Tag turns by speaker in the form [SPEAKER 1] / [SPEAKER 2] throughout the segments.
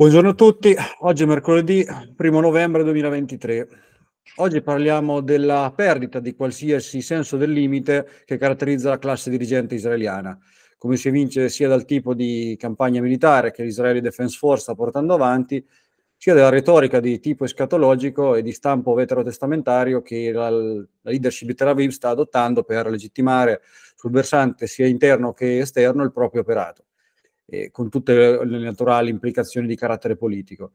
[SPEAKER 1] Buongiorno a tutti, oggi è mercoledì 1 novembre 2023. Oggi parliamo della perdita di qualsiasi senso del limite che caratterizza la classe dirigente israeliana, come si evince sia dal tipo di campagna militare che l'Israeli Defense Force sta portando avanti, sia della retorica di tipo escatologico e di stampo veterotestamentario che la, la leadership di Tel Aviv sta adottando per legittimare sul versante sia interno che esterno il proprio operato eh, con tutte le, naturali implicazioni di carattere politico.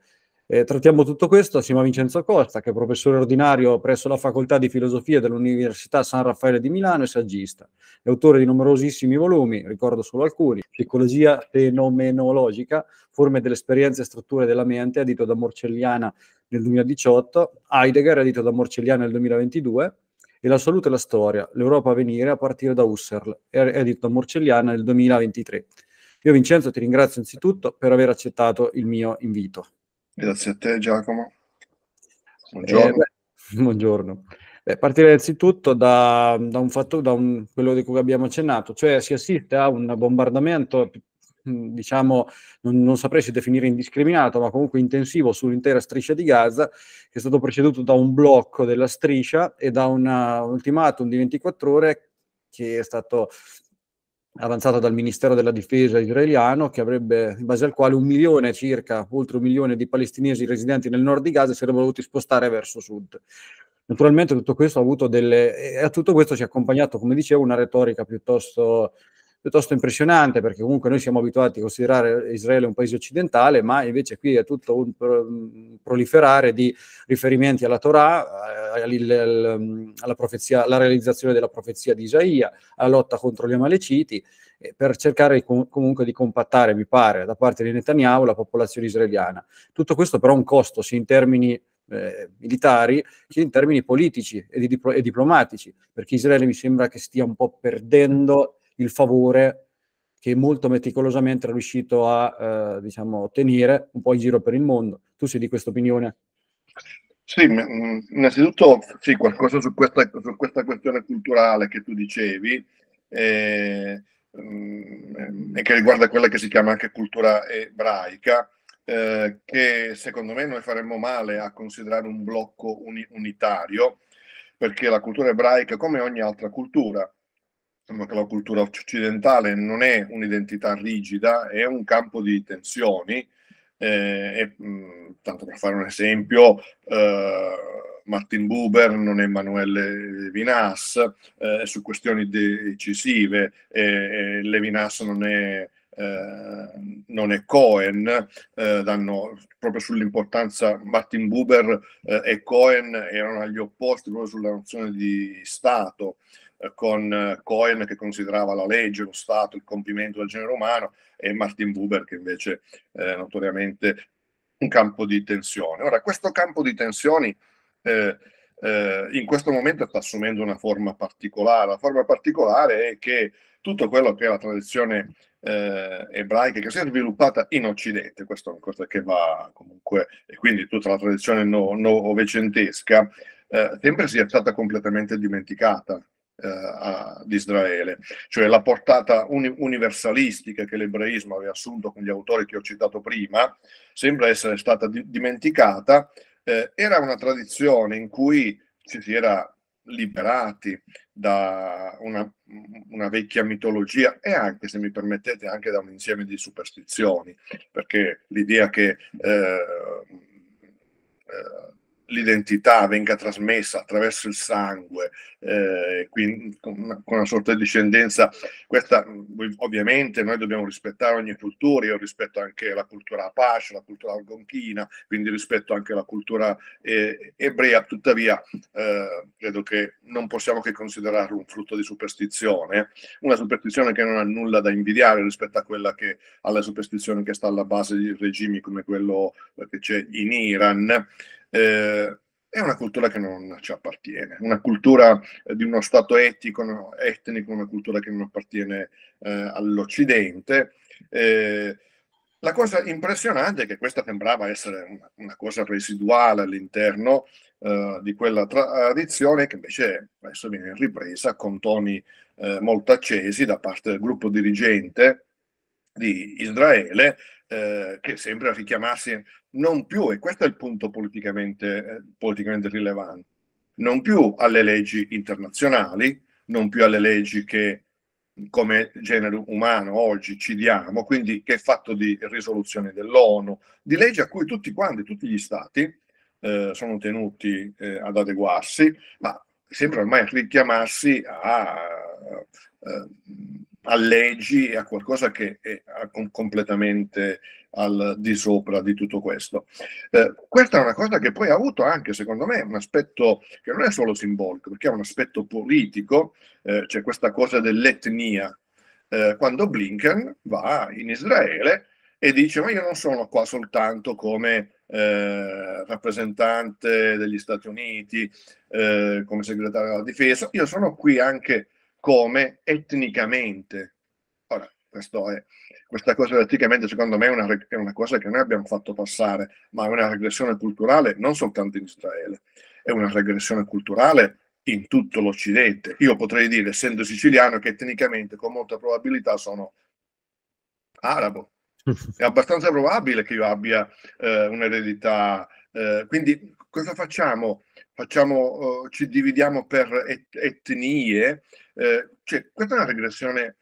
[SPEAKER 1] Eh, trattiamo tutto questo assieme a Vincenzo Costa, che è professore ordinario presso la Facoltà di Filosofia dell'Università San Raffaele di Milano e saggista. È autore di numerosissimi volumi, ricordo solo alcuni, Psicologia fenomenologica, forme delle esperienze e strutture della mente, edito da Morcelliana nel 2018, Heidegger, edito da Morcelliana nel 2022, e La salute e la storia, l'Europa a venire a partire da Husserl, edito da Morcelliana nel 2023. Io Vincenzo ti ringrazio innanzitutto per aver accettato il mio invito.
[SPEAKER 2] Grazie a te Giacomo.
[SPEAKER 1] Buongiorno. Eh, beh, buongiorno. Beh, partirei innanzitutto da, da, un fatto, da un, quello di cui abbiamo accennato, cioè si assiste a un bombardamento diciamo, non, non, saprei se definire indiscriminato, ma comunque intensivo sull'intera striscia di Gaza, che è stato preceduto da un blocco della striscia e da una, un ultimatum di 24 ore che è stato avanzata dal Ministero della Difesa israeliano, che avrebbe, in base al quale un milione circa, oltre un milione di palestinesi residenti nel nord di Gaza sarebbero dovuti spostare verso sud. Naturalmente tutto questo ha avuto delle... e a tutto questo si è accompagnato, come dicevo, una retorica piuttosto piuttosto impressionante perché comunque noi siamo abituati a considerare Israele un paese occidentale, ma invece qui è tutto un proliferare di riferimenti alla Torah, eh, alla, profezia, alla realizzazione della profezia di Isaia, alla lotta contro gli Amaleciti, eh, per cercare comunque di compattare, mi pare, da parte di Netanyahu la popolazione israeliana. Tutto questo però ha un costo sia in termini eh, militari che in termini politici e, di, e diplomatici, perché Israele mi sembra che stia un po' perdendo il favore che molto meticolosamente è riuscito a eh, diciamo, ottenere un po' in giro per il mondo. Tu sei di questa opinione? Sì,
[SPEAKER 2] innanzitutto sì, qualcosa su questa, su questa questione culturale che tu dicevi. Eh, mm, e che riguarda quella che si chiama anche cultura ebraica, eh, che secondo me noi faremmo male a considerare un blocco uni- unitario, perché la cultura ebraica, come ogni altra cultura, che la cultura occidentale non è un'identità rigida, è un campo di tensioni. Eh, e, mh, tanto per fare un esempio, eh, Martin Buber non è Emanuele Levinas, eh, su questioni decisive eh, eh, Levinas non è, eh, non è Cohen, danno proprio sull'importanza, Martin Buber e Cohen erano agli opposti proprio sulla nozione di Stato. Eh, con eh, Cohen che considerava la legge, lo Stato, il compimento del genere umano e Martin Buber che invece eh, notoriamente un campo di tensione. Ora, questo campo di tensioni eh, eh, in questo momento sta assumendo una forma particolare. La forma particolare è che tutto quello che è la tradizione eh, ebraica che si è sviluppata in Occidente, questo è una cosa che va comunque, e quindi tutta la tradizione novecentesca, eh, sempre sia stata completamente dimenticata eh, di Israele, cioè la portata uni- universalistica che l'ebraismo aveva assunto con gli autori che ho citato prima, sembra essere stata di- dimenticata, eh, era una tradizione in cui ci si era liberati da una, una, vecchia mitologia e anche, se mi permettete, anche da un insieme di superstizioni, perché l'idea che eh, eh, l'identità venga trasmessa attraverso il sangue, eh, quindi con una, con una, sorta di discendenza, questa ovviamente noi dobbiamo rispettare ogni cultura, io rispetto anche la cultura Apache, la cultura algonchina, quindi rispetto anche la cultura eh, ebrea, tuttavia eh, credo che non possiamo che considerarlo un frutto di superstizione, una superstizione che non ha nulla da invidiare rispetto a quella che alla superstizione che sta alla base di regimi come quello eh, che c'è in Iran eh, è una cultura che non ci appartiene, una cultura eh, di uno stato etico, etnico, una cultura che non appartiene eh, all'Occidente. Eh, la cosa impressionante è che questa sembrava essere una, una cosa residuale all'interno eh, di quella tradizione che invece adesso viene ripresa con toni eh, molto accesi da parte del gruppo dirigente di Israele eh, che sembra richiamarsi non più, e questo è il punto politicamente, eh, politicamente rilevante, non più alle leggi internazionali, non più alle leggi che come genere umano oggi ci diamo, quindi che è fatto di risoluzioni dell'ONU, di leggi a cui tutti quanti, tutti gli stati eh, sono tenuti eh, ad adeguarsi, ma sembra ormai richiamarsi a, a eh, leggi e a qualcosa che è completamente al di sopra di tutto questo. Eh, questa è una cosa che poi ha avuto anche, secondo me, un aspetto che non è solo simbolico, perché ha un aspetto politico, eh, c'è cioè questa cosa dell'etnia. Eh, quando Blinken va in Israele e dice ma io non sono qua soltanto come eh, rappresentante degli Stati Uniti, eh, come segretario della difesa, io sono qui anche come etnicamente questo è, questa cosa praticamente secondo me è una, è una cosa che noi abbiamo fatto passare, ma è una regressione culturale non soltanto in Israele, è una regressione culturale in tutto l'Occidente. Io potrei dire, essendo siciliano, che tecnicamente con molta probabilità sono arabo. È abbastanza probabile che io abbia eh, un'eredità. Eh, quindi cosa facciamo? facciamo eh, ci dividiamo per et- etnie. Eh, cioè, questa è una regressione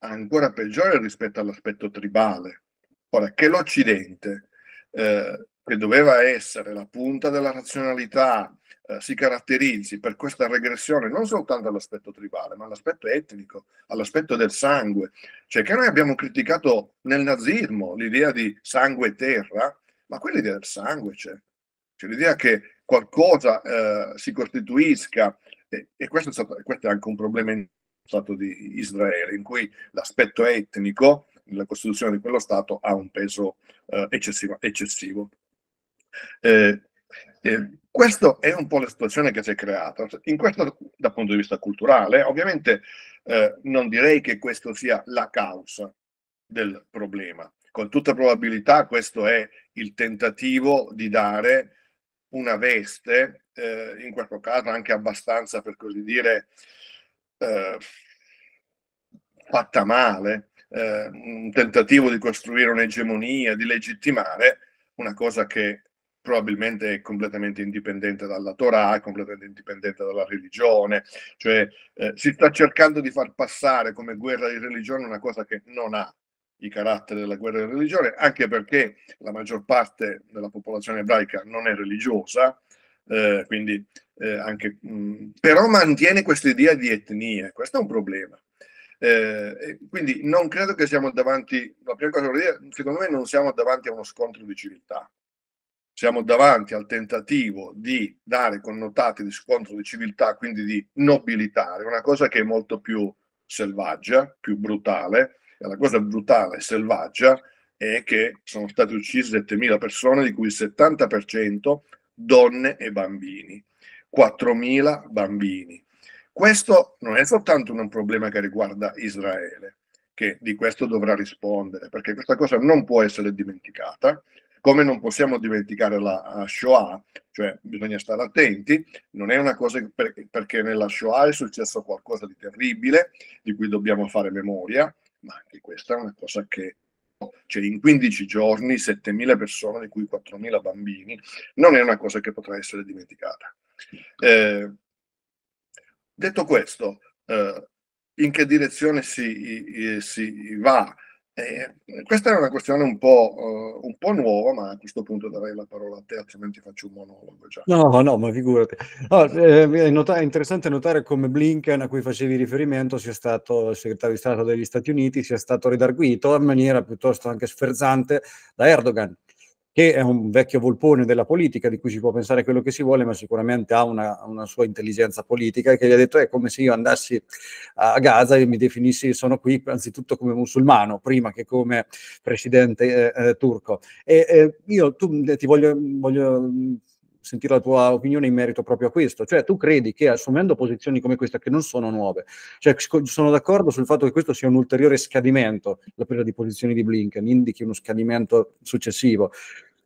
[SPEAKER 2] ancora peggiore rispetto all'aspetto tribale. Ora, che l'Occidente, eh, che doveva essere la punta della razionalità, eh, si caratterizzi per questa regressione non soltanto all'aspetto tribale, ma all'aspetto etnico, all'aspetto del sangue. Cioè che noi abbiamo criticato nel nazismo l'idea di sangue e terra, ma quell'idea del sangue c'è. Cioè l'idea che qualcosa eh, si costituisca, e, e questo, è stato, questo è anche un problema Stato di Israele, in cui l'aspetto etnico nella costituzione di quello Stato ha un peso eh, eccessivo. eccessivo. Eh, eh, questa è un po' la situazione che si è creata. In questo, dal punto di vista culturale, ovviamente eh, non direi che questa sia la causa del problema. Con tutta probabilità questo è il tentativo di dare una veste, eh, in questo caso anche abbastanza, per così dire, eh, fatta male, eh, un tentativo di costruire un'egemonia, di legittimare una cosa che probabilmente è completamente indipendente dalla Torah, completamente indipendente dalla religione, cioè eh, si sta cercando di far passare come guerra di religione una cosa che non ha i caratteri della guerra di religione, anche perché la maggior parte della popolazione ebraica non è religiosa, eh, quindi eh, anche, mh, mm, però mantiene questa idea di etnia, questo è un problema. Eh, quindi non credo che siamo davanti, la prima cosa che dire, secondo me non siamo davanti a uno scontro di civiltà, siamo davanti al tentativo di dare connotati di scontro di civiltà, quindi di nobilitare, una cosa che è molto più selvaggia, più brutale, e la cosa brutale e selvaggia è che sono state uccise 7.000 persone, di cui il 70% donne e bambini. 4.000 bambini. Questo non è soltanto un problema che riguarda Israele, che di questo dovrà rispondere, perché questa cosa non può essere dimenticata, come non possiamo dimenticare la eh, Shoah, cioè bisogna stare attenti, non è una cosa per, perché nella Shoah è successo qualcosa di terribile, di cui dobbiamo fare memoria, ma anche questa è una cosa che cioè in 15 giorni 7.000 persone, di cui 4.000 bambini, non è una cosa che potrà essere dimenticata. Eh, detto questo, eh, in che direzione si, si va? Eh, questa è una questione un po', uh, un po', nuova, ma a questo punto darei la parola a te, altrimenti faccio un monologo.
[SPEAKER 1] Già. No, no, ma figurati. No, eh, è, è, interessante notare come Blinken, a cui facevi riferimento, sia stato il segretario di Stato degli Stati Uniti, sia stato ridarguito in maniera piuttosto anche sferzante da Erdogan che è un vecchio volpone della politica di cui si può pensare quello che si vuole, ma sicuramente ha una, una sua intelligenza politica e che gli ha detto è come se io andassi a Gaza e mi definissi sono qui anzitutto come musulmano, prima che come presidente eh, eh, turco. E, eh, io tu, eh, ti voglio, voglio sentire la tua opinione in merito proprio a questo. Cioè, tu credi che assumendo posizioni come questa, che non sono nuove, cioè, sono d'accordo sul fatto che questo sia un ulteriore scadimento, la presa di posizioni di Blinken, indichi uno scadimento successivo.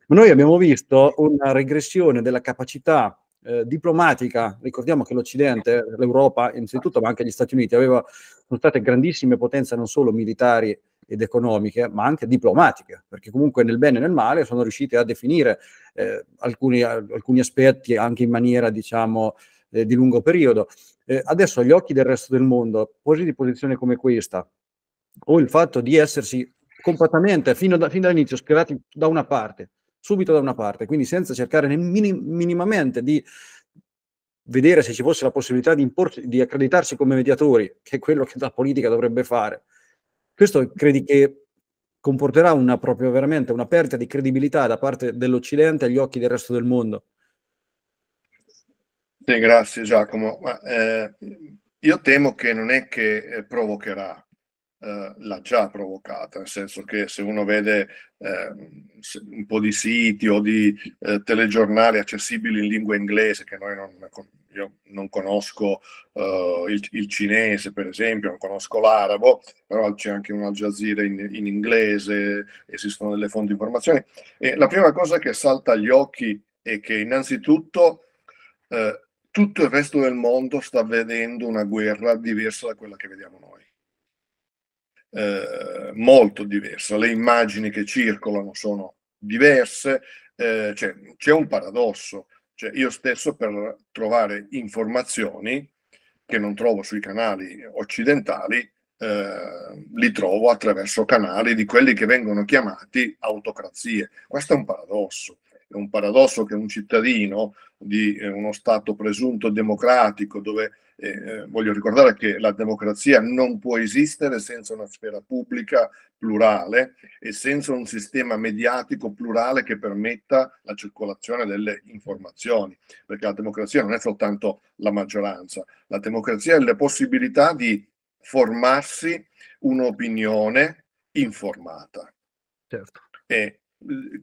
[SPEAKER 1] Ma noi abbiamo visto una regressione della capacità eh, diplomatica, ricordiamo che l'Occidente, l'Europa innanzitutto, ma anche gli Stati Uniti, aveva, sono state grandissime potenze non solo militari ed economiche, ma anche diplomatiche, perché comunque nel bene e nel male sono riusciti a definire eh, alcuni, alcuni, aspetti anche in maniera, diciamo, eh, di lungo periodo. Eh, adesso agli occhi del resto del mondo, posi di posizione come questa, o il fatto di essersi completamente, da, fin dall'inizio, schierati da una parte, subito da una parte, quindi senza cercare minim- minimamente di vedere se ci fosse la possibilità di, imporsi, di accreditarsi come mediatori, che è quello che la politica dovrebbe fare, questo credi che comporterà una proprio veramente una perdita di credibilità da parte dell'Occidente agli occhi del resto del mondo?
[SPEAKER 2] Sì, grazie Giacomo. eh, io temo che non è che eh, provocherà eh, l'ha già provocata, nel senso che se uno vede eh, un po' di siti o di eh, telegiornali accessibili in lingua inglese, che noi non, io non conosco eh, il, il, cinese per esempio, non conosco l'arabo, però c'è anche un Al Jazeera in, in inglese, esistono delle fonti di informazione. E la prima cosa che salta agli occhi è che innanzitutto eh, tutto il resto del mondo sta vedendo una guerra diversa da quella che vediamo noi eh, molto diversa, le immagini che circolano sono diverse, eh, cioè, c'è un paradosso, cioè, io stesso per trovare informazioni che non trovo sui canali occidentali, eh, li trovo attraverso canali di quelli che vengono chiamati autocrazie. Questo è un paradosso è un paradosso che un cittadino di eh, uno Stato presunto democratico, dove eh, voglio ricordare che la democrazia non può esistere senza una sfera pubblica plurale e senza un sistema mediatico plurale che permetta la circolazione delle informazioni, perché la democrazia non è soltanto la maggioranza, la democrazia è la possibilità di formarsi un'opinione informata. Certo. E eh,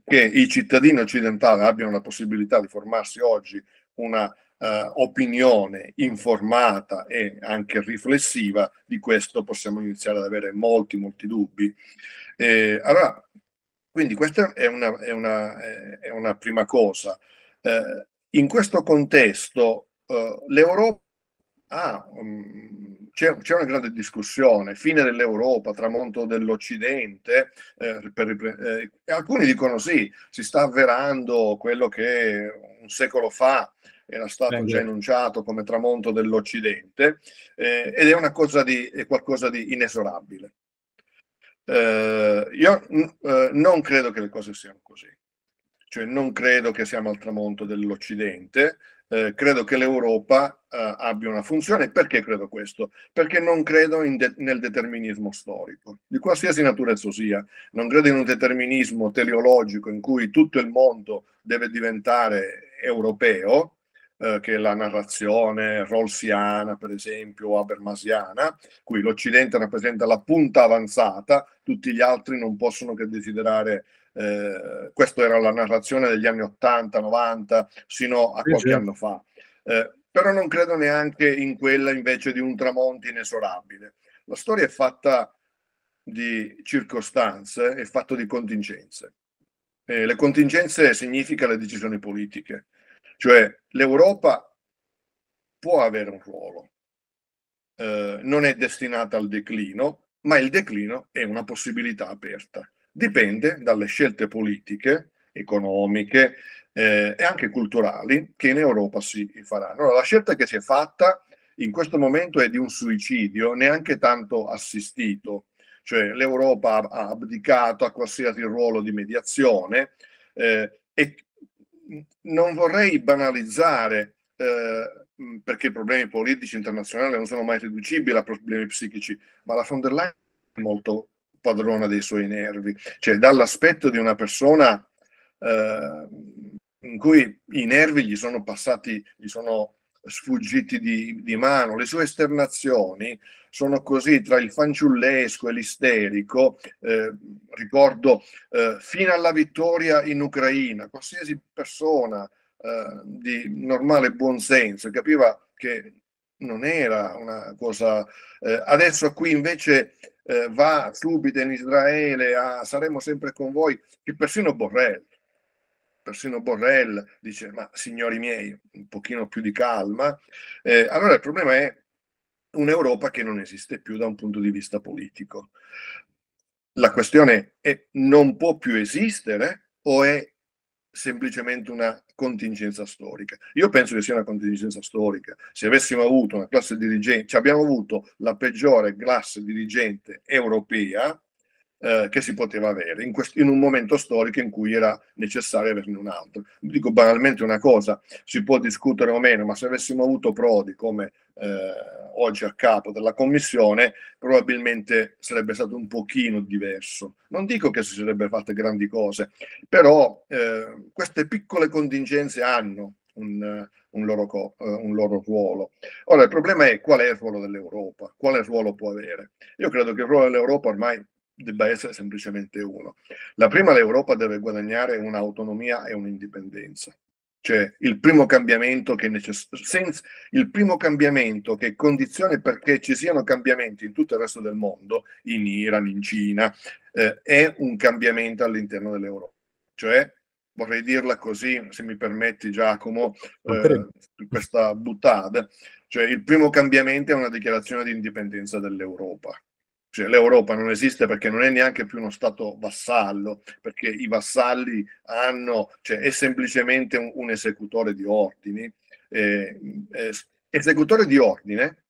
[SPEAKER 2] che i cittadini occidentali abbiano la possibilità di formarsi oggi una eh, opinione informata e anche riflessiva, di questo possiamo iniziare ad avere molti, molti dubbi. Eh, allora, quindi questa è una, è una, eh, è una prima cosa. Eh, in questo contesto eh, l'Europa ha, um, c'è, una grande discussione, fine dell'Europa, tramonto dell'Occidente, eh, per, eh, alcuni dicono sì, si sta avverando quello che un secolo fa era stato già enunciato come tramonto dell'Occidente eh, ed è, di, è, qualcosa di inesorabile. Eh, io eh, non credo che le cose siano così, cioè non credo che siamo al tramonto dell'Occidente, eh, credo che l'Europa eh, abbia una funzione. Perché credo questo? Perché non credo de nel determinismo storico, di qualsiasi natura esso sia. Non credo in un determinismo teleologico in cui tutto il mondo deve diventare europeo, eh, che la narrazione rolsiana, per esempio, o habermasiana, cui l'Occidente rappresenta la punta avanzata, tutti gli altri non possono che desiderare. Eh, questa era la narrazione degli anni 80, 90, sino a qualche certo. anno fa. Eh, però non credo neanche in quella invece di un tramonto inesorabile. La storia è fatta di circostanze, è fatta di contingenze. Eh, le contingenze significano le decisioni politiche. Cioè l'Europa può avere un ruolo, eh, non è destinata al declino, ma il declino è una possibilità aperta. Dipende dalle scelte politiche, economiche eh, e anche culturali che in Europa si faranno. Allora, la scelta che si è fatta in questo momento è di un suicidio neanche tanto assistito, cioè l'Europa ha abdicato a qualsiasi ruolo di mediazione eh, e non vorrei banalizzare, eh, perché i problemi politici internazionali non sono mai riducibili a problemi psichici, ma la von der Leyen è molto padrona dei suoi nervi, cioè dall'aspetto di una persona eh, in cui i nervi gli sono passati, gli sono sfuggiti di, di mano, le sue esternazioni sono così tra il fanciullesco e l'isterico, eh, ricordo eh, fino alla vittoria in Ucraina, qualsiasi persona eh, di normale buonsenso capiva che non era una cosa... Eh, adesso qui invece eh, va subito in Israele, a, saremo sempre con voi, che persino Borrell persino Borrell dice ma signori miei un pochino più di calma eh, allora il problema è un'Europa che non esiste più da un punto di vista politico. La questione è non può più esistere o è semplicemente una contingenza storica. Io penso che sia una contingenza storica. Se avessimo avuto una classe dirigente, cioè abbiamo avuto la peggiore classe dirigente europea eh, che si poteva avere in, quest- in, un momento storico in cui era necessario averne un altro. Dico banalmente una cosa, si può discutere o meno, ma se avessimo avuto Prodi come eh, oggi a capo della Commissione, probabilmente sarebbe stato un pochino diverso. Non dico che si sarebbero fatte grandi cose, però eh, queste piccole contingenze hanno un, un, loro co, eh, un, loro ruolo. Ora il problema è qual è il ruolo dell'Europa, quale ruolo può avere. Io credo che il ruolo dell'Europa ormai debba essere semplicemente uno. La prima, l'Europa deve guadagnare un'autonomia e un'indipendenza. Cioè il primo cambiamento che è necessario, il primo cambiamento che condizione perché ci siano cambiamenti in tutto il resto del mondo, in Iran, in Cina, eh, è un cambiamento all'interno dell'Europa. Cioè, vorrei dirla così, se mi permetti Giacomo, eh, questa buttata, cioè il primo cambiamento è una dichiarazione di indipendenza dell'Europa cioè, L'Europa non esiste perché non è neanche più uno Stato vassallo, perché i vassalli hanno, cioè, è semplicemente un, un esecutore di ordini, eh, eh, esecutore di ordine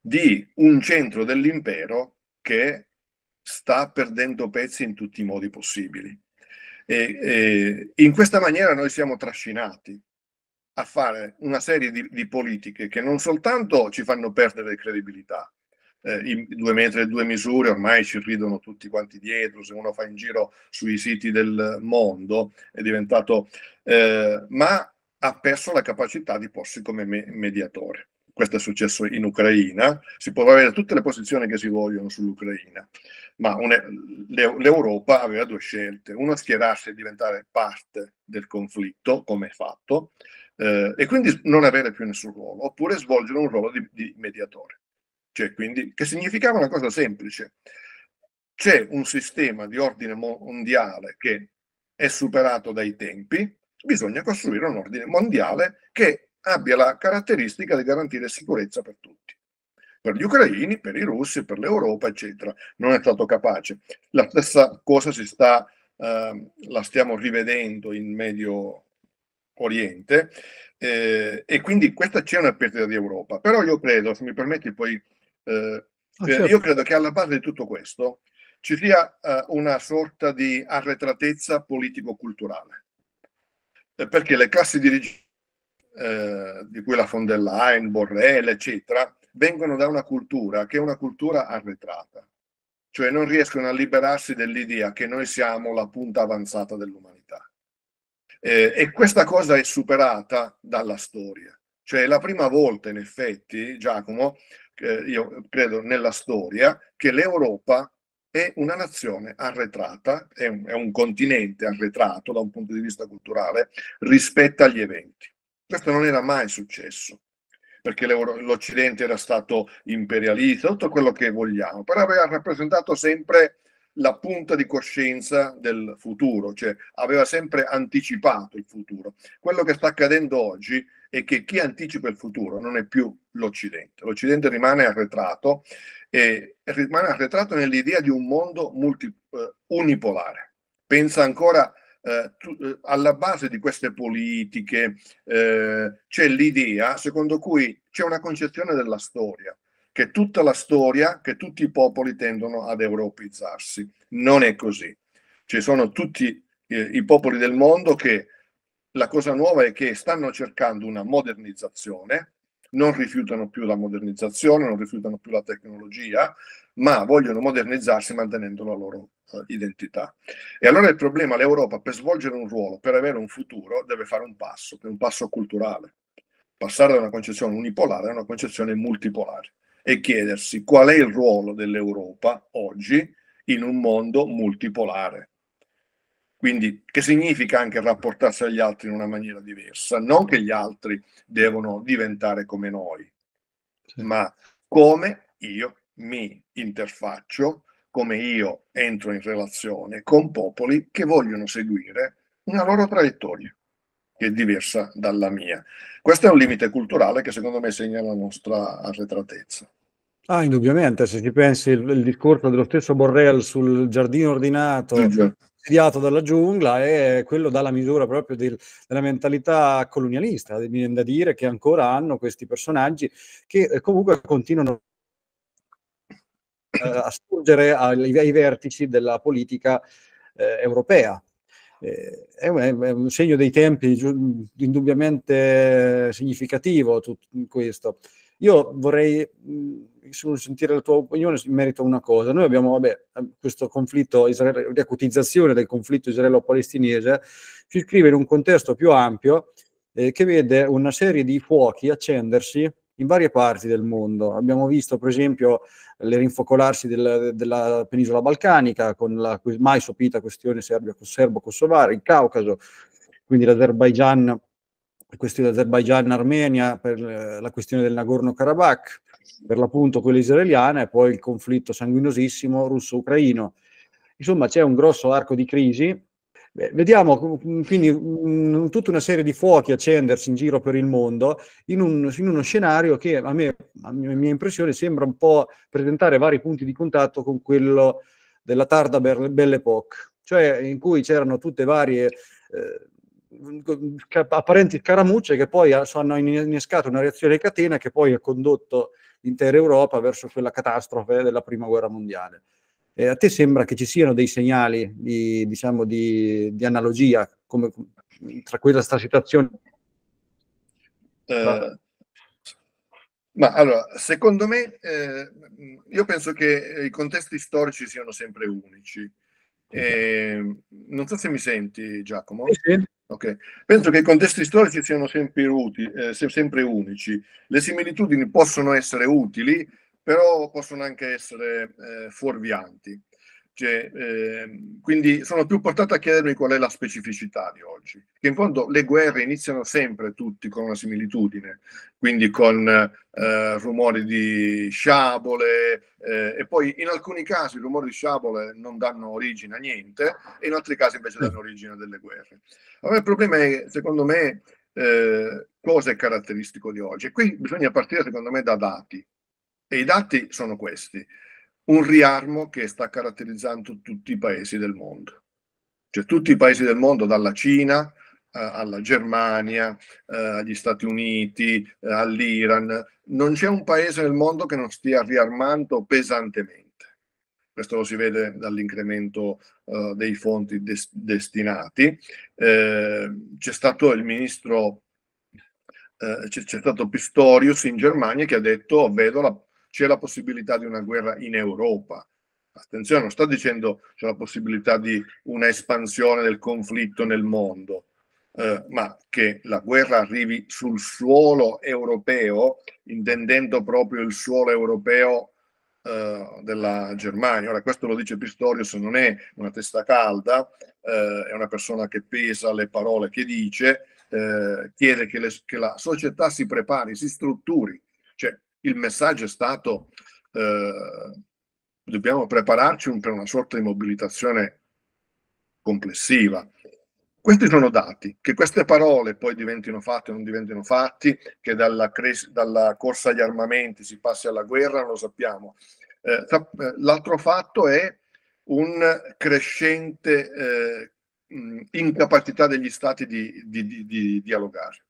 [SPEAKER 2] di un centro dell'impero che sta perdendo pezzi in tutti i modi possibili. E, e, in questa maniera noi siamo trascinati a fare una serie di, di politiche che non soltanto ci fanno perdere credibilità, eh, i due metri e due misure, ormai ci ridono tutti quanti dietro, se uno fa in giro sui siti del mondo è diventato, eh, ma ha perso la capacità di porsi come me- mediatore. Questo è successo in Ucraina, si può avere tutte le posizioni che si vogliono sull'Ucraina, ma un- l'Europa aveva due scelte, uno schierarsi e diventare parte del conflitto, come è fatto, eh, e quindi non avere più nessun ruolo, oppure svolgere un ruolo di, di mediatore cioè quindi, che significava una cosa semplice. C'è un sistema di ordine mondiale che è superato dai tempi, bisogna costruire un ordine mondiale che abbia la caratteristica di garantire sicurezza per tutti per gli ucraini, per i russi, per l'Europa, eccetera. Non è stato capace. La stessa cosa si sta, eh, la stiamo rivedendo in Medio Oriente eh, e quindi questa c'è una perdita di Europa. Però io credo, se mi permetti poi eh, ah, certo. Io credo che alla base di tutto questo ci sia eh, una sorta di arretratezza politico-culturale, eh, perché le classi dirigenti, eh, di cui la von der Leyen, Borrell, eccetera, vengono da una cultura che è una cultura arretrata, cioè non riescono a liberarsi dell'idea che noi siamo la punta avanzata dell'umanità. Eh, e questa cosa è superata dalla storia. Cioè la prima volta, in effetti, Giacomo, eh, io credo nella storia, che l'Europa è una nazione arretrata, è un, è un, continente arretrato da un punto di vista culturale rispetto agli eventi. Questo non era mai successo, perché l'Occidente era stato imperialista, tutto quello che vogliamo, però aveva rappresentato sempre la punta di coscienza del futuro, cioè aveva sempre anticipato il futuro. Quello che sta accadendo oggi è che chi anticipa il futuro non è più l'Occidente. L'Occidente rimane arretrato e rimane arretrato nell'idea di un mondo multi, eh, unipolare. Pensa ancora eh, tu, eh, alla base di queste politiche eh, c'è l'idea secondo cui c'è una concezione della storia, che tutta la storia, che tutti i popoli tendono ad europeizzarsi. Non è così. Ci sono tutti eh, i popoli del mondo che la cosa nuova è che stanno cercando una modernizzazione, non rifiutano più la modernizzazione, non rifiutano più la tecnologia, ma vogliono modernizzarsi mantenendo la loro eh, identità. E allora il problema, l'Europa per svolgere un ruolo, per avere un futuro, deve fare un passo, un passo culturale, passare da una concezione unipolare a una concezione multipolare e chiedersi qual è il ruolo dell'Europa oggi in un mondo multipolare. Quindi che significa anche rapportarsi agli altri in una maniera diversa, non che gli altri devono diventare come noi, ma come io mi interfaccio, come io entro in relazione con popoli che vogliono seguire una loro traiettoria che è diversa dalla mia. Questo è un limite culturale che secondo me segna la nostra arretratezza.
[SPEAKER 1] Ah, indubbiamente, se ti pensi il, il discorso dello stesso Borrell sul giardino ordinato, assediato dalla giungla e quello dà la misura proprio del, della mentalità colonialista, mi viene da dire che ancora hanno questi personaggi che eh, comunque continuano eh, a spungere ai, ai, vertici della politica eh, europea. Eh, è, un, è, un, segno dei tempi indubbiamente eh, significativo tutto questo. Io vorrei mhmm, sentire la tua opinione in merito a una cosa. Noi abbiamo vabbè, ehm, questo conflitto, Israele, l'acutizzazione del conflitto israelo-palestinese, si iscrive in un contesto più ampio eh, che vede una serie di fuochi accendersi in varie parti del mondo. Abbiamo visto, per esempio, le rinfocolarsi del, della penisola balcanica con la mai sopita questione serbia serbo-kosovara, il Caucaso, quindi l'Azerbaigian questione dell'Azerbaigian Armenia, per eh, la questione del Nagorno-Karabakh, per l'appunto quella israeliana e poi il conflitto sanguinosissimo russo-ucraino. Insomma, c'è un grosso arco di crisi. Beh, vediamo mm, quindi mh, mm, tutta una serie di fuochi accendersi in giro per il mondo in, un, in uno scenario che a me, a mia impressione, sembra un po' presentare vari punti di contatto con quello della tarda Belle Époque, cioè in cui c'erano tutte varie eh, apparenti caramucce che poi hanno innescato una reazione in catena che poi ha condotto l'intera Europa verso quella catastrofe della prima guerra mondiale. Eh, a te sembra che ci siano dei segnali di, diciamo, di, di analogia come, tra questa situazione?
[SPEAKER 2] Eh, ma allora, secondo me, eh, io penso che i contesti storici siano sempre unici. E, ehm, non so se mi senti Giacomo. Sì. Okay. Penso che i contesti storici siano sempre, utili, eh, sempre unici. Le similitudini possono essere utili, però possono anche essere eh, fuorvianti. Cioè, eh, quindi sono più portato a chiedermi qual è la specificità di oggi, che in fondo le guerre iniziano sempre tutti con una similitudine, quindi con eh, rumori di sciabole eh, e poi in alcuni casi i rumori di sciabole non danno origine a niente e in altri casi invece danno origine a delle guerre. Allora il problema è, secondo me, eh, cosa è caratteristico di oggi e qui bisogna partire secondo me da dati e i dati sono questi un riarmo che sta caratterizzando tutti i paesi del mondo. Cioè tutti i paesi del mondo, dalla Cina eh, alla Germania, eh, agli Stati Uniti, eh, all'Iran. Non c'è un paese nel mondo che non stia riarmando pesantemente. Questo lo si vede dall'incremento eh, dei fondi des- destinati. Eh, c'è stato il ministro, eh, c'è, c'è stato Pistorius in Germania che ha detto vedo la c'è la possibilità di una guerra in Europa. Attenzione, non sto dicendo c'è la possibilità di una espansione del conflitto nel mondo, eh, ma che la guerra arrivi sul suolo europeo, intendendo proprio il suolo europeo eh, della Germania. Ora, questo lo dice Pistorius, non è una testa calda, eh, è una persona che pesa le parole che dice, eh, chiede che, le, che la società si prepari, si strutturi. Cioè, il messaggio è stato eh, dobbiamo prepararci per una sorta di mobilitazione complessiva. Questi sono dati, che queste parole poi diventino fatti o non diventino fatti, che dalla, cres- dalla corsa agli armamenti si passi alla guerra, lo sappiamo. Eh, eh l'altro fatto è un crescente eh, incapacità degli stati di, di, di, di dialogare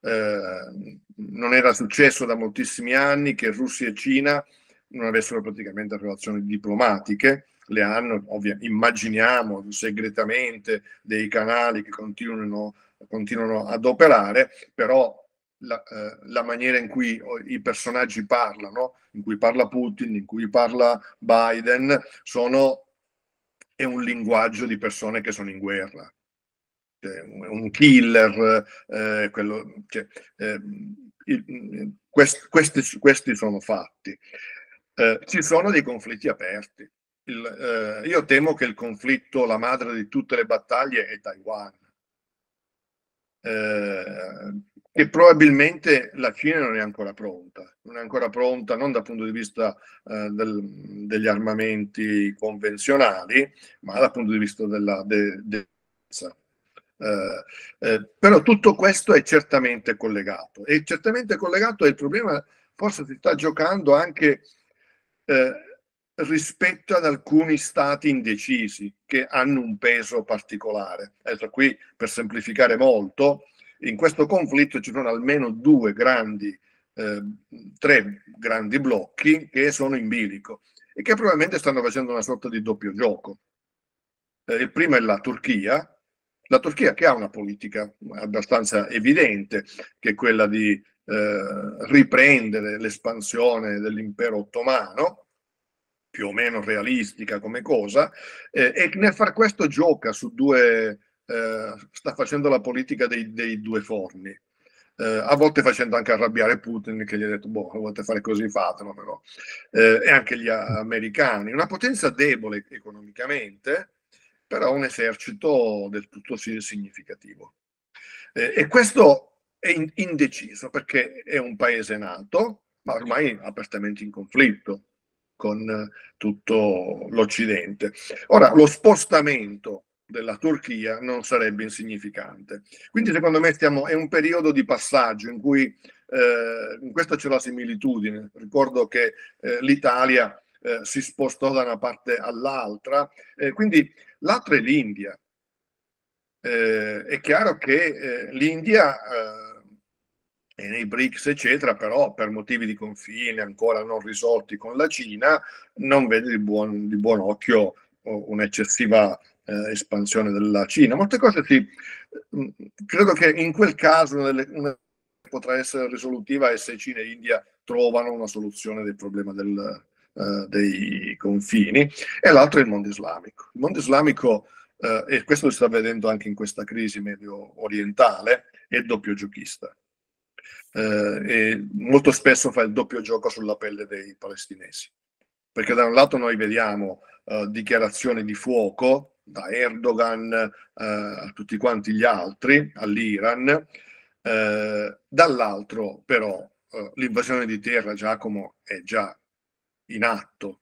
[SPEAKER 2] eh, non era successo da moltissimi anni che Russia e Cina non avessero praticamente relazioni diplomatiche, le hanno, ovvia, immaginiamo, segretamente dei canali che continuano, continuano ad operare, però la, eh, la, maniera in cui oh, i personaggi parlano, in cui parla Putin, in cui parla Biden, sono, è un linguaggio di persone che sono in guerra. Cioè, un killer, eh, quello, cioè, eh, il, quest, questi, questi, sono fatti. Eh, ci sono dei conflitti aperti. Il, eh, io temo che il conflitto, la madre di tutte le battaglie, è Taiwan. Eh, e probabilmente la Cina non è ancora pronta, non è ancora pronta non dal punto di vista eh, del, degli armamenti convenzionali, ma dal punto di vista della de, de eh, eh, però tutto questo è certamente collegato e certamente collegato è il problema forse si sta giocando anche eh, rispetto ad alcuni stati indecisi che hanno un peso particolare. Eh, Adesso qui, per semplificare molto, in questo conflitto ci sono almeno due grandi, eh, tre grandi blocchi che sono in bilico e che probabilmente stanno facendo una sorta di doppio gioco. Eh, il primo è la Turchia, la Turchia che ha una politica abbastanza evidente, che è quella di eh, riprendere l'espansione dell'impero ottomano, più o meno realistica come cosa, eh, e nel far questo gioca su due, eh, sta facendo la politica dei, dei due forni. Eh, a volte facendo anche arrabbiare Putin che gli ha detto boh, volete fare così fatelo però eh, e anche gli americani una potenza debole economicamente però un esercito del tutto significativo. Eh, e questo è in, indeciso perché è un paese nato, ma ormai apertamente in conflitto con tutto l'Occidente. Ora, lo spostamento della Turchia non sarebbe insignificante. Quindi secondo me stiamo, è un periodo di passaggio in cui, eh, in questa c'è la similitudine, ricordo che eh, l'Italia eh, si spostò da una parte all'altra, eh, quindi L'altro è l'India. Eh, è chiaro che eh, l'India eh, nei BRICS, eccetera, però per motivi di confine ancora non risolti con la Cina, non vede di buon, di buon occhio un'eccessiva eh, espansione della Cina. Molte cose sì, mm, credo che in quel caso una, delle, una potrà essere risolutiva è se Cina e India trovano una soluzione del problema del, eh, dei confini, e l'altro è il mondo islamico. Il mondo islamico, eh, e questo lo si sta vedendo anche in questa crisi medio orientale, è doppio giochista. Eh, molto spesso fa il doppio gioco sulla pelle dei palestinesi, perché da un lato noi vediamo eh, dichiarazioni di fuoco da Erdogan eh, a tutti quanti gli altri, all'Iran, dall'altro però l'invasione di terra, Giacomo, è già in atto.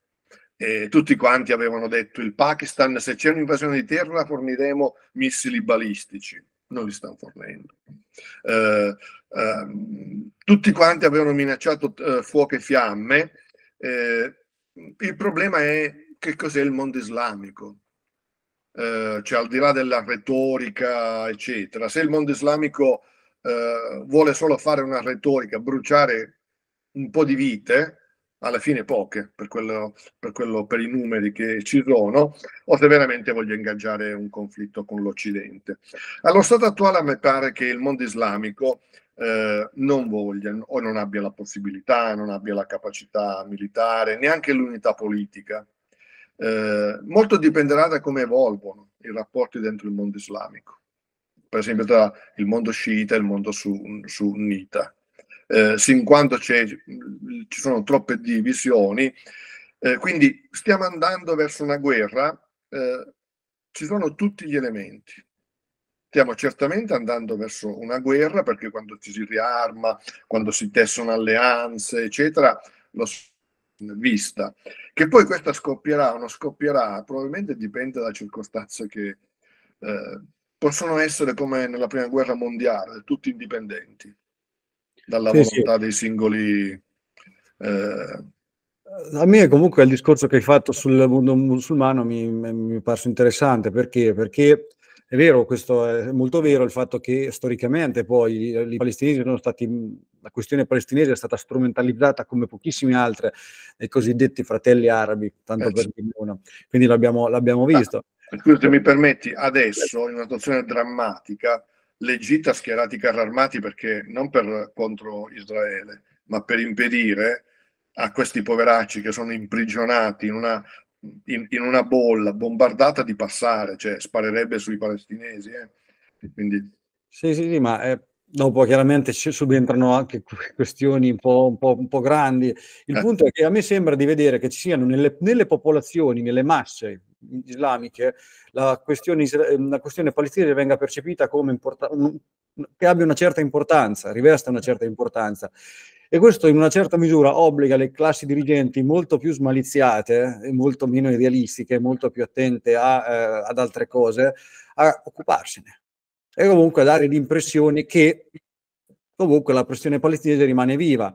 [SPEAKER 2] Eh, tutti quanti avevano detto il Pakistan se c'è un'invasione di terra forniremo missili balistici non li stanno fornendo eh, eh, tutti quanti avevano minacciato eh, fuoco e fiamme eh, il problema è che cos'è il mondo islamico eh, cioè al di là della retorica eccetera se il mondo islamico vuole solo fare una retorica bruciare un po' di vite alla fine poche per, quello, per, quello, per i numeri che ci sono, o se veramente voglio ingaggiare un conflitto con l'Occidente. Allo stato attuale a me pare che il mondo islamico eh, non voglia o non abbia la possibilità, non abbia la capacità militare, neanche l'unità politica. Eh, molto dipenderà da come evolvono i rapporti dentro il mondo islamico, per esempio tra il mondo sciita e il mondo sunnita eh, sin quanto ci sono troppe divisioni. Eh, quindi stiamo andando verso una guerra, eh, ci sono tutti gli elementi. Stiamo certamente andando verso una guerra perché quando ci si riarma, quando si tessono alleanze, eccetera, lo vista. Che poi questa scoppierà o non scoppierà, probabilmente dipende da circostanze che eh, possono essere come nella prima guerra mondiale, tutti indipendenti dalla sì, volontà sì. dei singoli...
[SPEAKER 1] Eh... A me comunque il discorso che hai fatto sul mondo musulmano mi, mi è parso interessante, perché? Perché è vero, questo è molto vero, il fatto che storicamente poi i palestinesi sono stati, la questione palestinese è stata strumentalizzata come pochissime altre dai cosiddetti fratelli arabi, tanto eh, per dire uno. Quindi l'abbiamo, l'abbiamo ah, visto. Ah, per cui se mi permetti,
[SPEAKER 2] adesso in una situazione drammatica, l'Egitto ha schierato i carri armati perché non per, contro Israele, ma per impedire a questi poveracci che sono imprigionati in una, in, in una bolla bombardata di passare, cioè sparerebbe sui palestinesi. Eh.
[SPEAKER 1] Quindi... Sì, sì, sì, ma eh, dopo chiaramente ci subentrano anche questioni un po', un po', un po grandi. Il eh. punto è che a me sembra di vedere che ci siano nelle, nelle popolazioni, nelle masse islamiche la questione, ehm, la questione palestinese venga percepita come importante, che abbia una certa importanza, riveste una certa importanza. E questo in una certa misura obbliga le classi dirigenti molto più smaliziate, eh, molto meno idealistiche, molto più attente a, eh, ad altre cose, a occuparsene. E comunque a dare l'impressione che comunque la questione palestinese rimane viva.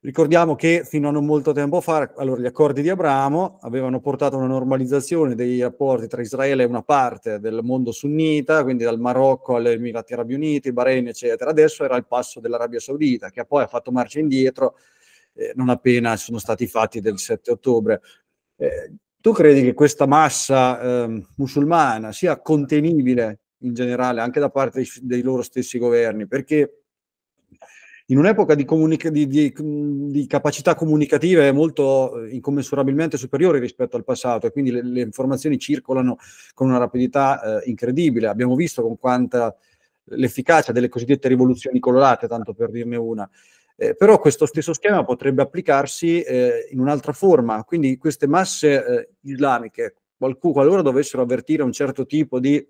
[SPEAKER 1] Ricordiamo che fino a non molto tempo fa, allora, gli accordi di Abramo avevano portato a una normalizzazione dei rapporti tra Israele e una parte del mondo sunnita, quindi dal Marocco alle Emirati Arabi Uniti, Bahrain, eccetera. Adesso era il passo dell'Arabia Saudita, che poi ha fatto marcia indietro eh, non appena sono stati i fatti del 7 ottobre. Eh, tu credi che questa massa eh, musulmana sia contenibile in generale anche da parte dei, dei loro stessi governi? Perché in un'epoca di, comunica- di, di, di, capacità comunicative molto eh, incommensurabilmente superiori rispetto al passato e quindi le, le informazioni circolano con una rapidità eh, incredibile. Abbiamo visto con quanta l'efficacia delle cosiddette rivoluzioni colorate, tanto per dirne una. Eh, però questo stesso schema potrebbe applicarsi eh, in un'altra forma, quindi queste masse eh, islamiche, qualcuno, qualora dovessero avvertire un certo tipo di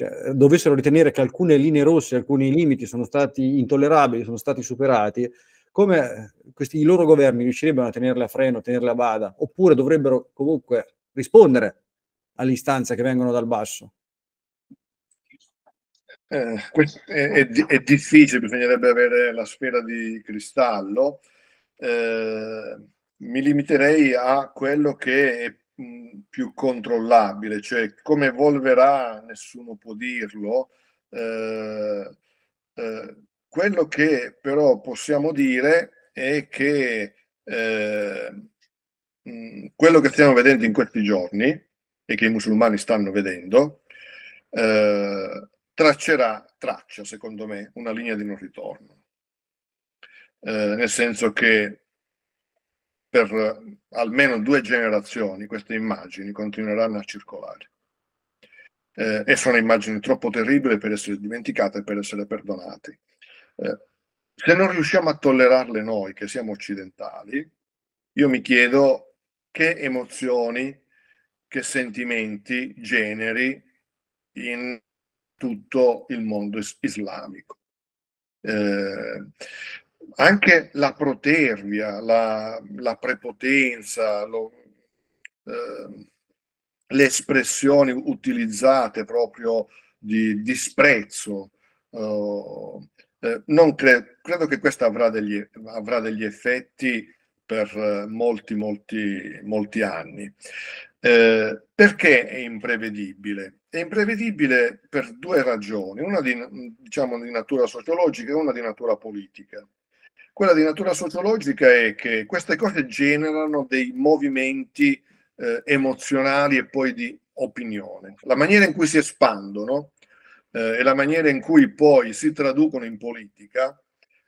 [SPEAKER 1] cioè, dovessero ritenere che alcune linee rosse, alcuni limiti sono stati intollerabili, sono stati superati, come eh, questi, i loro governi riuscirebbero a tenerle a freno, a tenerle a bada, oppure dovrebbero comunque rispondere alle istanze che vengono dal basso? Eh, è, è, è, difficile,
[SPEAKER 2] bisognerebbe avere la sfera di cristallo. Eh, mi limiterei a quello che è più controllabile, cioè come evolverà nessuno può dirlo. Eh, eh, quello che però possiamo dire è che eh, quello che stiamo vedendo in questi giorni e che i musulmani stanno vedendo eh, traccerà, traccia secondo me, una linea di non ritorno. Eh, nel senso che per eh, almeno due generazioni queste immagini continueranno a circolare. Eh, e sono immagini troppo terribili per essere dimenticate e per essere perdonate. Eh, se non riusciamo a tollerarle noi che siamo occidentali, io mi chiedo che emozioni, che sentimenti generi in tutto il mondo is islamico. Eh, anche la protervia, la, la prepotenza, lo, eh, le espressioni utilizzate proprio di disprezzo. Uh, eh, eh cre- credo che questo avrà degli, avrà degli effetti per eh, molti, molti, molti anni. Eh, perché è imprevedibile? È imprevedibile per due ragioni, una di, diciamo, di natura sociologica e una di natura politica quella di natura sociologica è che queste cose generano dei movimenti eh, emozionali e poi di opinione. La maniera in cui si espandono eh, e la maniera in cui poi si traducono in politica,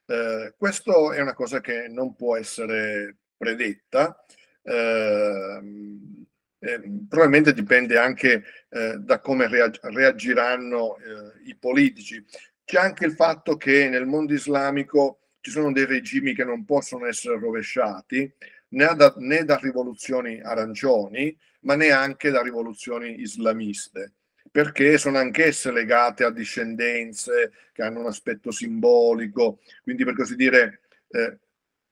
[SPEAKER 2] eh, questo è una cosa che non può essere predetta. Ehm, eh, probabilmente dipende anche eh, da come reag- reagiranno eh, i politici. C'è anche il fatto che nel mondo islamico ci sono dei regimi che non possono essere rovesciati né da, né da rivoluzioni arancioni, ma neanche da rivoluzioni islamiste perché sono anch'esse legate a discendenze che hanno un aspetto simbolico, quindi per così dire eh,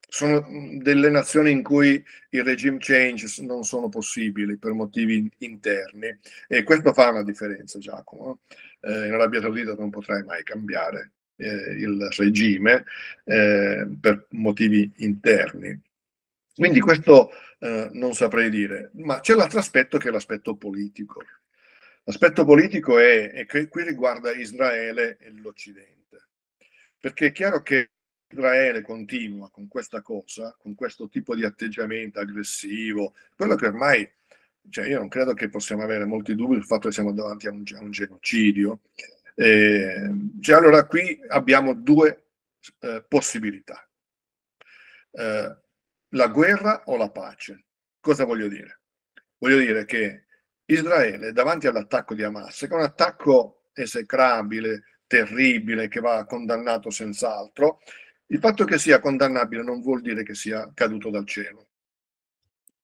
[SPEAKER 2] sono mm, delle nazioni in cui i regime change non sono possibili per motivi interni e questo fa una differenza Giacomo, eh, in Arabia Saudita non potrai mai cambiare eh, il regime eh, per motivi interni. Quindi questo eh, non saprei dire, ma c'è l'altro aspetto che è l'aspetto politico. L'aspetto politico è, è che qui riguarda Israele e l'Occidente, perché è chiaro che Israele continua con questa cosa, con questo tipo di atteggiamento aggressivo, quello che ormai, cioè io non credo che possiamo avere molti dubbi sul fatto che siamo davanti a un, a un genocidio, eh, cioè, allora qui abbiamo due eh, possibilità. Eh, la guerra o la pace. Cosa voglio dire? Voglio dire che Israele davanti all'attacco di Hamas, che è un attacco esecrabile, terribile, che va condannato senz'altro, il fatto che sia condannabile non vuol dire che sia caduto dal cielo.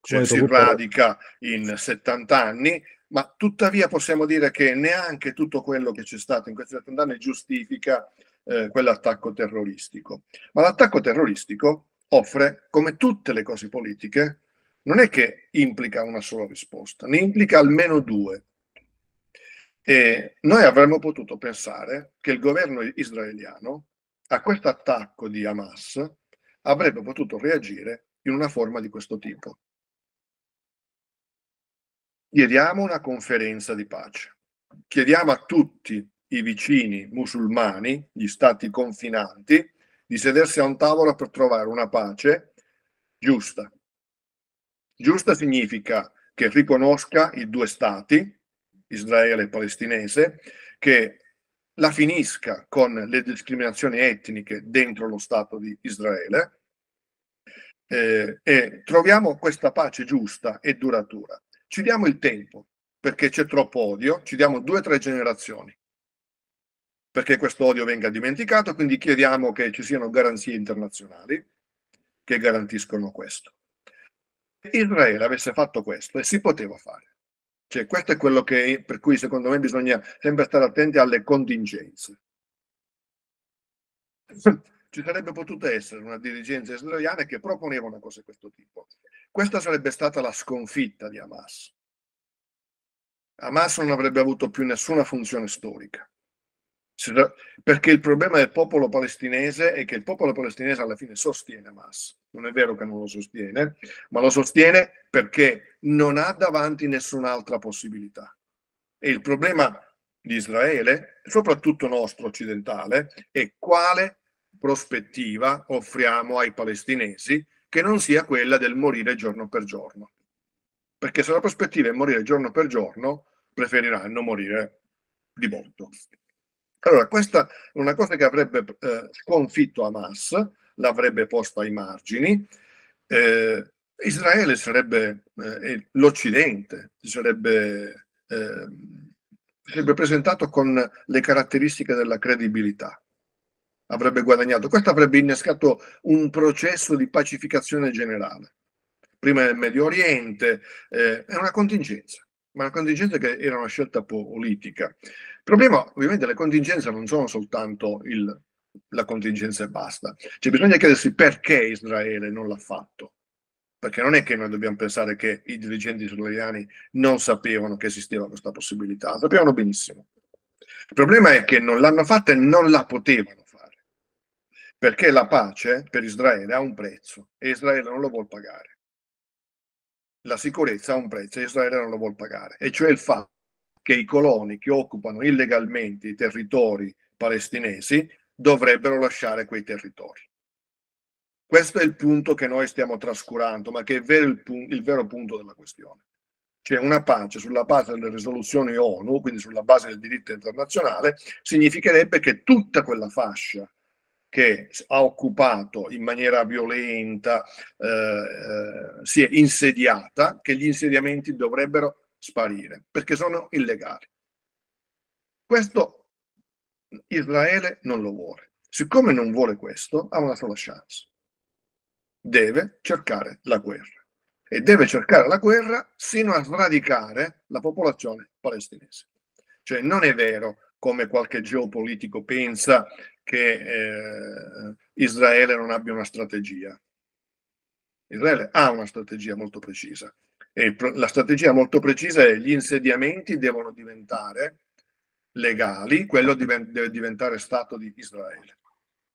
[SPEAKER 2] Cioè, si radica in 70 anni ma tuttavia possiamo dire che neanche tutto quello che c'è stato in questi 70 anni giustifica eh, quell'attacco terroristico. Ma l'attacco terroristico offre, come tutte le cose politiche, non è che implica una sola risposta, ne implica almeno due. E noi avremmo potuto pensare che il governo israeliano a questo attacco di Hamas avrebbe potuto reagire in una forma di questo tipo. Chiediamo una conferenza di pace. Chiediamo a tutti i vicini musulmani, gli stati confinanti, di sedersi a un tavolo per trovare una pace giusta. Giusta significa che riconosca i due stati, Israele e palestinese, che la finisca con le discriminazioni etniche dentro lo Stato di Israele eh, e troviamo questa pace giusta e duratura ci diamo il tempo, perché c'è troppo odio, ci diamo due o tre generazioni, perché questo odio venga dimenticato, quindi chiediamo che ci siano garanzie internazionali che garantiscono questo. Israele avesse fatto questo e si poteva fare. Cioè, questo è quello che, per cui secondo me bisogna sempre stare attenti alle contingenze. Ci sarebbe potuta essere una dirigenza israeliana che proponeva una cosa di questo tipo. Questa sarebbe stata la sconfitta di Hamas. Hamas non avrebbe avuto più nessuna funzione storica, perché il problema del popolo palestinese è che il popolo palestinese alla fine sostiene Hamas. Non è vero che non lo sostiene, ma lo sostiene perché non ha davanti nessun'altra possibilità. E il problema di Israele, soprattutto nostro occidentale, è quale prospettiva offriamo ai palestinesi che non sia quella del morire giorno per giorno. Perché se la prospettiva è morire giorno per giorno, preferiranno morire di botto. Allora, questa è una cosa che avrebbe eh, sconfitto Hamas, l'avrebbe posta ai margini, eh, Israele sarebbe eh, l'Occidente, sarebbe, ehm, sarebbe presentato con le caratteristiche della credibilità avrebbe guadagnato. Questo avrebbe innescato un processo di pacificazione generale. Prima nel Medio Oriente, eh, è una contingenza, ma una contingenza che era una scelta politica. Il problema, ovviamente, le contingenze non sono soltanto il, la contingenza e basta. Cioè, bisogna chiedersi perché Israele non l'ha fatto. Perché non è che noi dobbiamo pensare che i dirigenti israeliani non sapevano che esisteva questa possibilità, sapevano benissimo. Il problema è che non l'hanno fatta e non la potevano perché la pace per Israele ha un prezzo e Israele non lo vuole pagare. La sicurezza ha un prezzo e Israele non lo vuole pagare, e cioè il fatto che i coloni che occupano illegalmente i territori palestinesi dovrebbero lasciare quei territori. Questo è il punto che noi stiamo trascurando, ma che è il, punto, il vero punto della questione. Cioè una pace sulla base delle risoluzioni ONU, quindi sulla base del diritto internazionale, significherebbe che tutta quella fascia che ha occupato in maniera violenta, eh, eh, si è insediata, che gli insediamenti dovrebbero sparire perché sono illegali. Questo Israele non lo vuole. Siccome non vuole questo, ha una sola chance. Deve cercare la guerra e deve cercare la guerra sino a sradicare la popolazione palestinese. Cioè non è vero, come qualche geopolitico pensa, che eh, Israele non abbia una strategia. Israele ha una strategia molto precisa e la strategia molto precisa è che gli insediamenti devono diventare legali, quello deve diventare Stato di Israele.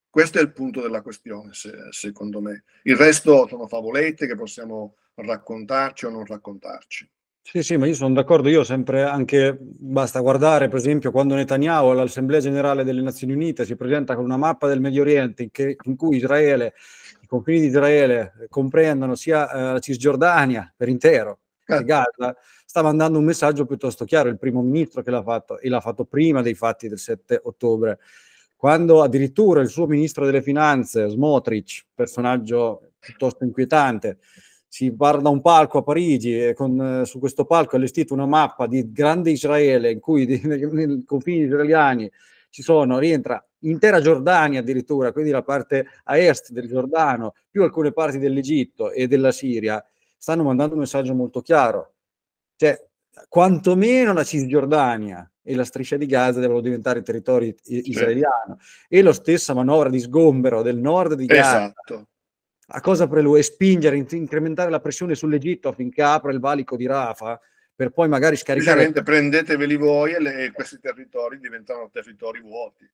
[SPEAKER 2] Questo è il punto della questione, se, secondo me. Il resto sono favolette che possiamo raccontarci o non raccontarci.
[SPEAKER 1] Sì, sì, ma io sono d'accordo. Io sempre anche basta guardare, per esempio, quando Netanyahu all'Assemblea generale delle Nazioni Unite si presenta con una mappa del Medio Oriente in, che, in cui Israele, i confini di Israele eh, comprendono sia eh, la Cisgiordania per intero che certo. Gaza, sta mandando un messaggio piuttosto chiaro. Il primo ministro che l'ha fatto e l'ha fatto prima dei fatti del 7 ottobre, quando addirittura il suo ministro delle finanze, Smotrich, personaggio piuttosto inquietante, si parla da un palco a Parigi e con, eh, su questo palco è allestita una mappa di grande Israele in cui di, nei confini israeliani ci sono, rientra intera Giordania addirittura, quindi la parte a est del Giordano, più alcune parti dell'Egitto e della Siria, stanno mandando un messaggio molto chiaro. Cioè, quantomeno la Cisgiordania e la striscia di Gaza devono diventare territorio israeliano. E la stessa manovra di sgombero del nord di Gaza esatto a cosa prelu- e spingere, in- incrementare la pressione sull'Egitto affinché apra il valico di Rafa per poi magari scaricare...
[SPEAKER 2] prendeteveli voi e, le, questi territori diventano territori vuoti.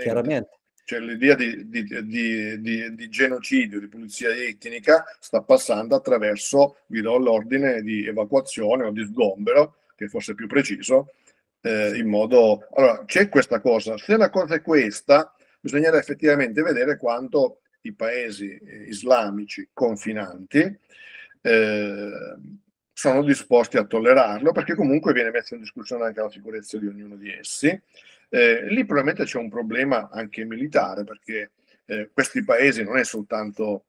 [SPEAKER 2] Chiaramente. Cioè l'idea di, di, di, di, genocidio, di pulizia etnica sta passando attraverso, vi do l'ordine di evacuazione o di sgombero, che fosse più preciso, eh, in modo... Allora, c'è questa cosa. Se la cosa è questa, bisognerà effettivamente vedere quanto i paesi eh, islamici confinanti eh, sono disposti a tollerarlo perché comunque viene messa in discussione anche la sicurezza di ognuno di essi. Eh, lì probabilmente c'è un problema anche militare perché eh, questi paesi non è soltanto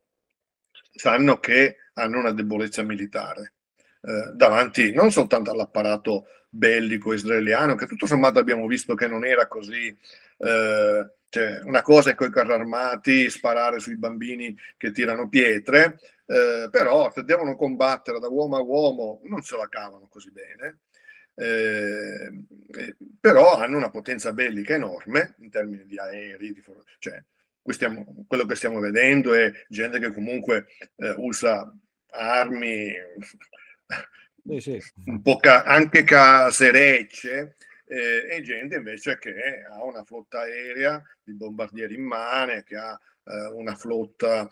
[SPEAKER 2] sanno che hanno una debolezza militare eh, davanti non soltanto all'apparato bellico israeliano, che tutto sommato abbiamo visto che non era così eh, cioè, una cosa è con i carri armati sparare sui bambini che tirano pietre, eh, però se devono combattere da uomo a uomo non se la cavano così bene. Eh, però hanno una potenza bellica enorme in termini di aerei, di for- cioè, stiamo, quello che stiamo vedendo è gente che comunque eh, usa armi, sì, sì. Ca- anche caserecce, eh, e gente invece che ha una flotta aerea di bombardieri in mano, che ha eh, una flotta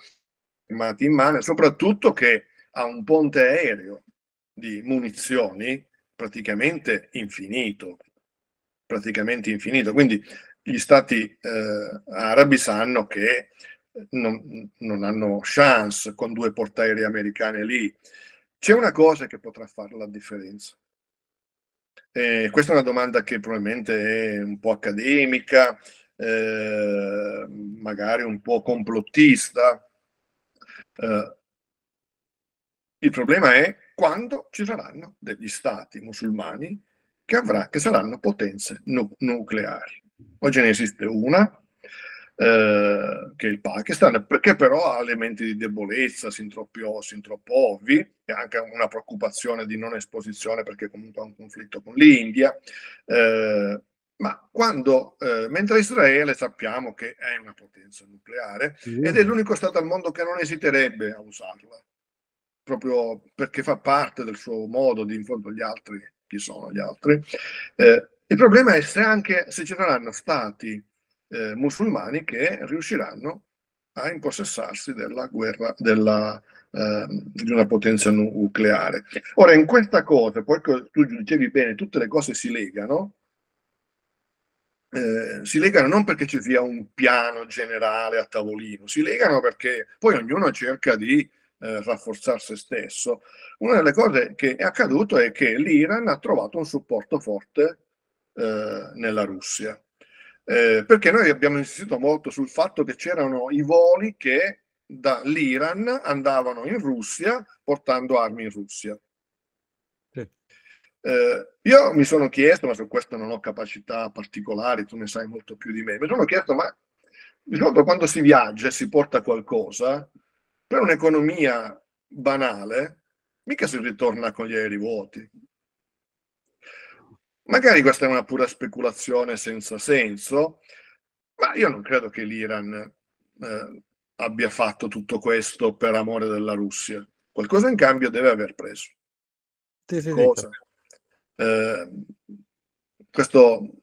[SPEAKER 2] armati in mano, soprattutto che ha un ponte aereo di munizioni praticamente infinito, praticamente infinito. Quindi gli stati eh, arabi sanno che non, non, hanno chance con due portaerei americane lì. C'è una cosa che potrà fare la differenza. Eh, questa è una domanda che probabilmente è un po' accademica, eh, magari un po' complottista. Eh, il problema è quando ci saranno degli stati musulmani che, avrà, che saranno potenze nu- nucleari. Oggi ne esiste una, eh, che il Pakistan, perché però ha elementi di debolezza, sin troppo, sin troppo ovvi, e anche una preoccupazione di non esposizione perché comunque ha un conflitto con l'India. Eh, ma quando, eh, mentre Israele sappiamo che è una potenza nucleare sì. ed è l'unico Stato al mondo che non esiterebbe a usarla, proprio perché fa parte del suo modo di, in fondo, gli altri, chi sono gli altri. Eh, il problema è se anche se ci saranno stati eh, musulmani che riusciranno a impossessarsi della guerra, della, eh, di una potenza nucleare. Ora, in questa cosa, poi tu dicevi bene, tutte le cose si legano, eh, si legano non perché ci sia un piano generale a tavolino, si legano perché poi ognuno cerca di eh, rafforzare se stesso. Una delle cose che è accaduto è che l'Iran ha trovato un supporto forte eh, nella Russia eh, perché noi abbiamo insistito molto sul fatto che c'erano i voli che dall'Iran andavano in Russia portando armi in Russia. Sì. Eh, io mi sono chiesto, ma su questo non ho capacità particolari, tu ne sai molto più di me, mi sono chiesto, ma di solito quando si viaggia e si porta qualcosa, per un'economia banale, mica si ritorna con gli aerei vuoti. Magari questa è una pura speculazione senza senso, ma io non credo che l'Iran eh, abbia fatto tutto questo per amore della Russia. Qualcosa in cambio deve aver preso. Sì, sì, Cosa? Certo. Eh, questo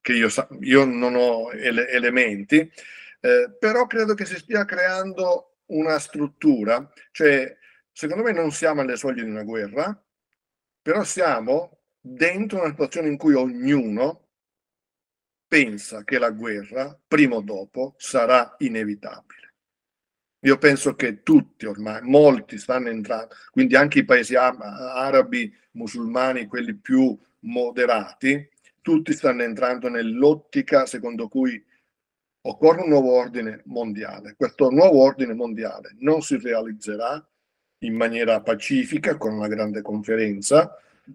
[SPEAKER 2] che io, sa- io non ho ele- elementi, eh, però credo che si stia creando una struttura, cioè secondo me non siamo alle soglie di una guerra, però siamo dentro una situazione in cui ognuno pensa che la guerra, prima o dopo, sarà inevitabile. Io penso che tutti ormai, molti stanno entrando, quindi anche i paesi arabi, musulmani, quelli più moderati, tutti stanno entrando nell'ottica secondo cui occorre un nuovo ordine mondiale. Questo nuovo ordine mondiale non si realizzerà in maniera pacifica con una grande conferenza,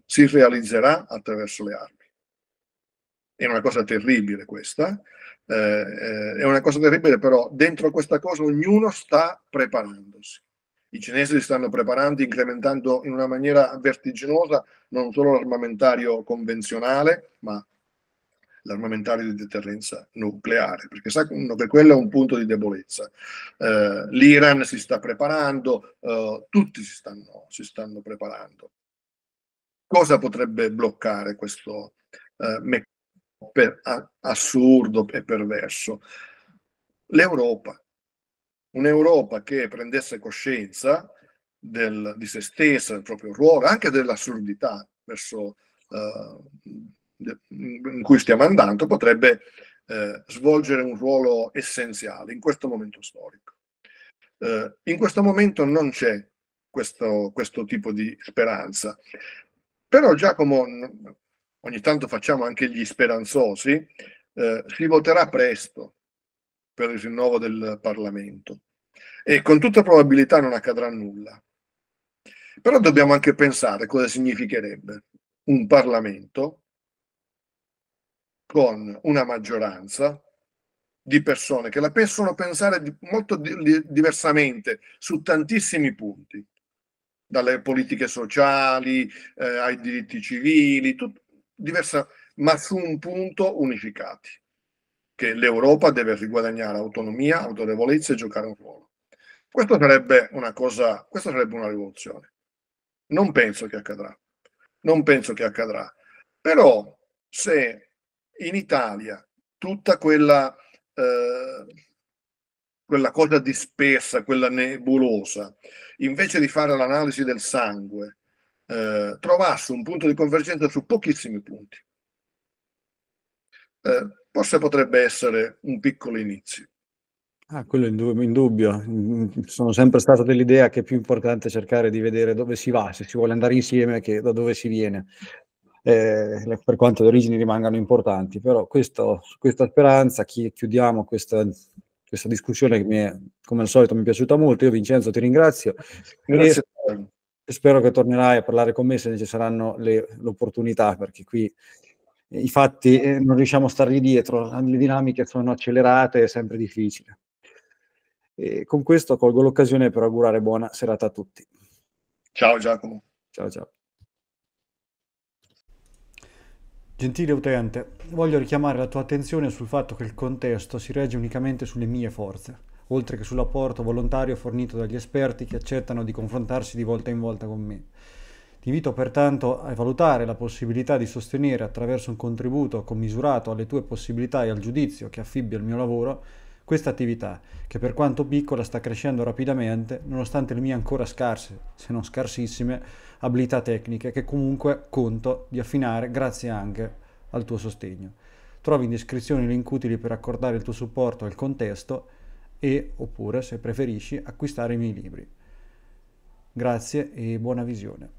[SPEAKER 2] si realizzerà attraverso le armi. È una cosa terribile questa, eh, eh, è una cosa terribile però dentro questa cosa ognuno sta preparandosi. I cinesi si stanno preparando incrementando in una maniera vertiginosa non solo l'armamentario convenzionale, ma l'armamentario di deterrenza nucleare, perché sanno che quello è un punto di debolezza. Eh, L'Iran si sta preparando, eh, tutti si stanno, si stanno preparando cosa potrebbe bloccare questo eh, meccanismo per, a, assurdo e perverso? L'Europa. Un'Europa che prendesse coscienza del, di se stessa, del proprio ruolo, anche dell'assurdità verso, eh, in cui stiamo andando, potrebbe eh, svolgere un ruolo essenziale in questo momento storico. Eh, in questo momento non c'è questo, questo tipo di speranza. Però Giacomo, ogni tanto facciamo anche gli speranzosi, eh, si voterà presto per il rinnovo del Parlamento e con tutta probabilità non accadrà nulla. Però dobbiamo anche pensare cosa significherebbe un Parlamento con una maggioranza di persone che la possono pensare molto diversamente su tantissimi punti dalle politiche sociali eh, ai diritti civili, tut, diversa, ma su un punto unificati, che l'Europa deve riguadagnare autonomia, autorevolezza e giocare un ruolo. Questo sarebbe una cosa, questa sarebbe una rivoluzione. Non penso che accadrà. Non penso che accadrà. Però se in Italia tutta quella... Eh, quella cosa dispersa, quella nebulosa, invece di fare l'analisi del sangue, eh, trovasse un punto di convergenza su pochissimi punti. Eh, forse potrebbe essere un piccolo inizio.
[SPEAKER 1] Ah, quello in dubbio. Sono sempre stato dell'idea che è più importante cercare di vedere dove si va, se si vuole andare insieme, che da dove si viene. Eh, per quanto le origini rimangano importanti, però questo, questa speranza, chi, chiudiamo questa questa discussione che è, come al solito mi è piaciuta molto. Io Vincenzo ti ringrazio. Grazie. E spero che tornerai a parlare con me se ci saranno le, opportunità, perché qui eh, i fatti eh, non riusciamo a stargli dietro, le dinamiche sono accelerate, è sempre difficile. E con questo colgo l'occasione per augurare buona serata a tutti.
[SPEAKER 2] Ciao Giacomo.
[SPEAKER 1] Ciao ciao. Gentile utente, voglio richiamare la tua attenzione sul fatto che il contesto si regge unicamente sulle mie forze, oltre che sull'apporto volontario fornito dagli esperti che accettano di confrontarsi di volta in volta con me. Ti invito pertanto a valutare la possibilità di sostenere attraverso un contributo commisurato alle tue possibilità e al giudizio che affibbi il mio lavoro questa attività, che per quanto piccola sta crescendo rapidamente, nonostante le mie ancora scarse, se non scarsissime, abilità tecniche, che comunque conto di affinare grazie anche al tuo sostegno. Trovi in descrizione i link utili per accordare il tuo supporto al contesto e, oppure, se preferisci, acquistare i miei libri. Grazie e buona visione.